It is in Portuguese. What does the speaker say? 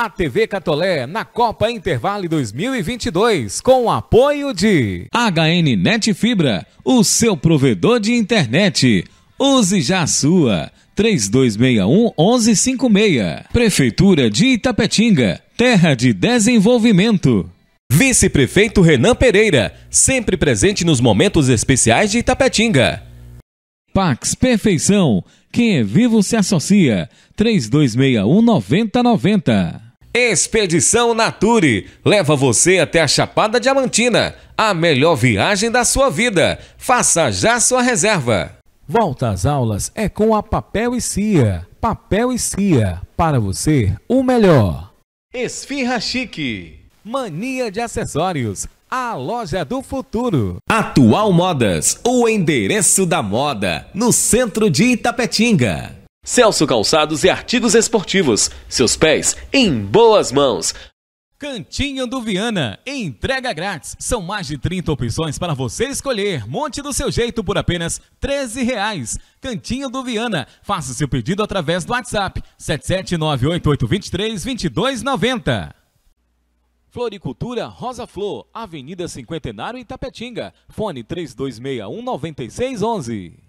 A TV Catolé na Copa Intervale 2022, com o apoio de HN Net Fibra, o seu provedor de internet. Use já a sua. 3261 1156. Prefeitura de Itapetinga, terra de desenvolvimento. Vice-prefeito Renan Pereira, sempre presente nos momentos especiais de Itapetinga. Pax Perfeição, quem é vivo se associa. 3261 9090. Expedição Nature leva você até a Chapada Diamantina, a melhor viagem da sua vida. Faça já sua reserva. Volta às aulas é com a Papel e Cia. Papel e Cia, para você o melhor. Esfirra Chique. Mania de acessórios. A loja do futuro. Atual Modas, o endereço da moda, no centro de Itapetinga. Celso Calçados e Artigos Esportivos. Seus pés em boas mãos. Cantinho do Viana, entrega grátis. São mais de 30 opções para você escolher. Monte do seu jeito por apenas R$ 13 reais. Cantinho do Viana, faça seu pedido através do WhatsApp 77988232290. Floricultura Rosa Flor, Avenida Cinquentenário Itapetinga. Fone 3261 9611.